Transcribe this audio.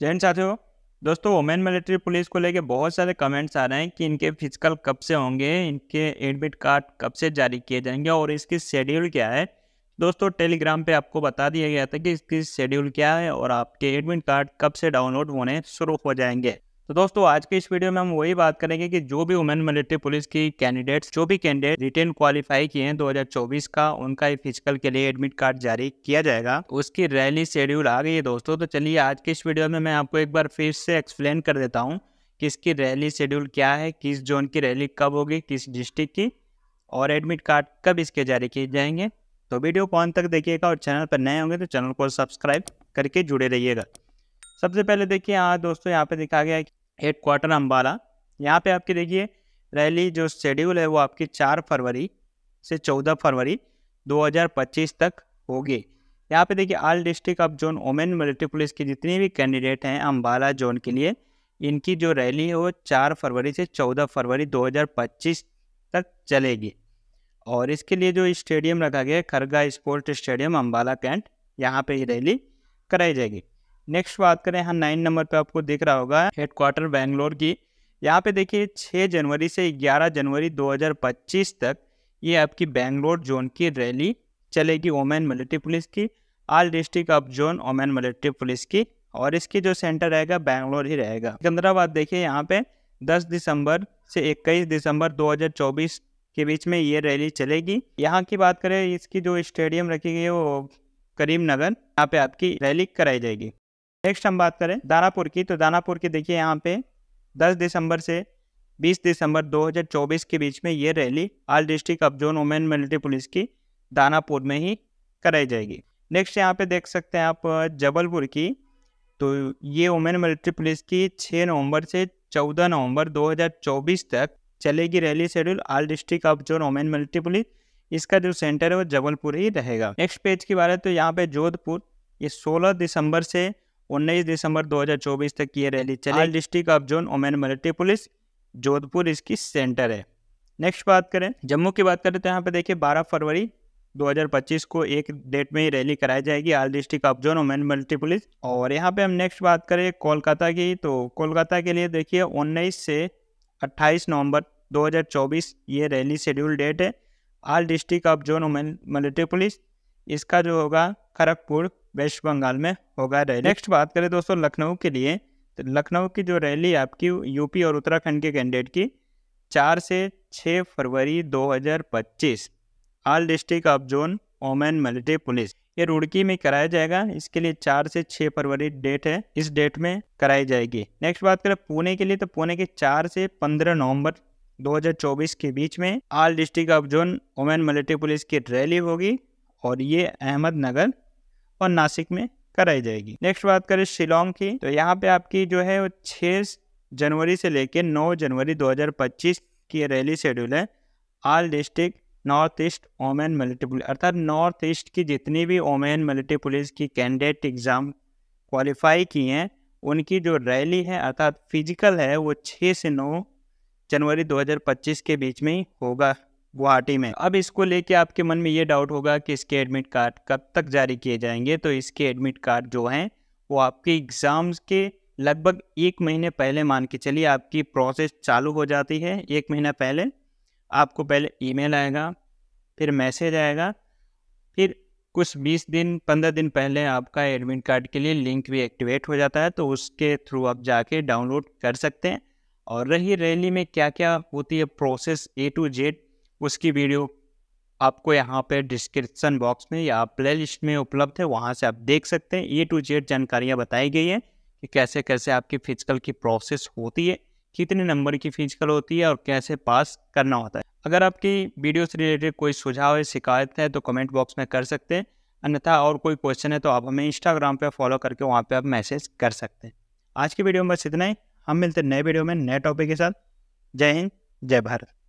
जैन साथियों दोस्तों women military police को लेके बहुत सारे कमेंट्स आ रहे हैं कि इनके फिजिकल कब से होंगे इनके एडमिट कार्ड कब से जारी किए जाएंगे और इसकी शेड्यूल क्या है दोस्तों टेलीग्राम पे आपको बता दिया गया था कि इसकी शेड्यूल क्या है और आपके एडमिट कार्ड कब से डाउनलोड होने शुरू हो जाएंगे तो दोस्तों आज के इस वीडियो में हम वही बात करेंगे कि जो भी वुमेन मिलिट्री पुलिस की कैंडिडेट्स जो भी कैंडिडेट रिटेन क्वालिफाई किए हैं 2024 का उनका फिजिकल के लिए एडमिट कार्ड जारी किया जाएगा उसकी रैली शेड्यूल आ गई है दोस्तों तो चलिए आज के इस वीडियो में मैं आपको एक बार फिर से एक्सप्लेन कर देता हूँ कि इसकी रैली शेड्यूल क्या है किस जोन की रैली कब होगी किस डिस्ट्रिक्ट की और एडमिट कार्ड कब इसके जारी किए जाएंगे तो वीडियो कौन तक देखिएगा और चैनल पर नए होंगे तो चैनल को सब्सक्राइब करके जुड़े रहिएगा सबसे पहले देखिए हाँ दोस्तों यहाँ पे दिखा गया है कि हेड क्वार्टर अम्बाला यहाँ पे आपके देखिए रैली जो शेड्यूल है वो आपकी चार फरवरी से चौदह फरवरी 2025 तक होगी यहाँ पे देखिए all district of zone women military police की जितनी भी कैंडिडेट हैं अम्बाला जोन के लिए इनकी जो रैली है वो चार फरवरी से चौदह फरवरी दो तक चलेगी और इसके लिए जो स्टेडियम रखा गया है Kharga sport stadium Ambala cantt यहाँ पे ये रैली कराई जाएगी नेक्स्ट बात करें यहाँ नाइन नंबर पे आपको दिख रहा होगा हेडक्वार्टर बेंगलोर की यहाँ पे देखिए छः जनवरी से ग्यारह जनवरी 2025 तक ये आपकी बेंगलोर जोन की रैली चलेगी ओमेन मिलिट्री पुलिस की all district of zone women military police की और इसकी जो सेंटर रहेगा बैंगलोर ही रहेगा सिकंदराबाद देखिए यहाँ पे 10 दिसंबर से 21 दिसंबर 2024 के बीच में ये रैली चलेगी यहाँ की बात करें इसकी जो स्टेडियम रखी गई है वो करीम नगर यहाँ पे आपकी रैली कराई जाएगी नेक्स्ट हम बात करें दानापुर की तो दानापुर की देखिए यहाँ पे 10 दिसंबर से 20 दिसंबर 2024 के बीच में ये rally all district of zone women military police की दानापुर में ही कराई जाएगी नेक्स्ट यहाँ पे देख सकते हैं आप जबलपुर की तो ये वुमेन मिलिट्री पुलिस की 6 नवंबर से 14 नवंबर 2024 तक चलेगी rally schedule all district of zone women military police इसका जो सेंटर है वो जबलपुर ही रहेगा नेक्स्ट पेज की बात है तो यहाँ पे जोधपुर ये 16 दिसंबर से उन्नीस दिसंबर 2024 तक ये रैली चली district of zone women multi police Jodhpur इसकी सेंटर है नेक्स्ट बात करें जम्मू की बात करें तो यहाँ पे देखिए 12 फरवरी 2025 को एक डेट में ही रैली कराई जाएगी all district of zone women multi police और यहाँ पे हम नेक्स्ट बात करें कोलकाता की तो कोलकाता के लिए देखिए उन्नीस से अट्ठाईस नवंबर 2024 ये रैली शेड्यूल डेट है all district of zone women multi police इसका जो होगा खड़गपुर वेस्ट बंगाल में होगा रैली नेक्स्ट बात करें दोस्तों लखनऊ के लिए तो लखनऊ की जो रैली आपकी यूपी और उत्तराखंड के कैंडिडेट की चार से छः फरवरी 2025 all district of zone women military police ये रुड़की में कराया जाएगा इसके लिए चार से छः फरवरी डेट है इस डेट में कराई जाएगी नेक्स्ट बात करें पुणे के लिए तो पुणे के चार से पंद्रह नवंबर 2024 के बीच में all district of zone women military police की रैली होगी और ये अहमदनगर और नासिक में कराई जाएगी नेक्स्ट बात करें शिलोंग की तो यहाँ पे आपकी जो है वो छः जनवरी से लेकर नौ जनवरी 2025 की रैली शेड्यूल है all district north east women military police अर्थात नॉर्थ ईस्ट की जितनी भी ओमेन मिलिट्री पुलिस की कैंडिडेट एग्ज़ाम क्वालिफाई की हैं उनकी जो रैली है अर्थात फिजिकल है वो 6 से 9 जनवरी 2025 के बीच में ही होगा गुवाहाटी में अब इसको लेके आपके मन में ये डाउट होगा कि इसके एडमिट कार्ड कब तक जारी किए जाएंगे तो इसके एडमिट कार्ड जो हैं वो आपके एग्ज़ाम्स के लगभग एक महीने पहले मान के चलिए आपकी प्रोसेस चालू हो जाती है एक महीना पहले आपको पहले ईमेल आएगा फिर मैसेज आएगा फिर कुछ 20 दिन 15 दिन पहले आपका एडमिट कार्ड के लिए लिंक भी एक्टिवेट हो जाता है तो उसके थ्रू आप जाके डाउनलोड कर सकते हैं और रही रैली में क्या क्या होती है प्रोसेस ए टू जेड उसकी वीडियो आपको यहाँ पे डिस्क्रिप्शन बॉक्स में या प्ले में उपलब्ध है वहाँ से आप देख सकते हैं ए टू जेड जानकारियाँ बताई गई हैं कि कैसे कैसे आपकी फिजिकल की प्रोसेस होती है कितने नंबर की फिजिकल होती है और कैसे पास करना होता है अगर आपकी वीडियो से रिलेटेड कोई सुझाव है शिकायत है तो कमेंट बॉक्स में कर सकते हैं अन्यथा और कोई क्वेश्चन है तो आप हमें इंस्टाग्राम पर फॉलो करके वहाँ पर आप मैसेज कर सकते हैं आज की वीडियो में बस इतना ही हम मिलते हैं नए वीडियो में नए टॉपिक के साथ जय हिंद जय भारत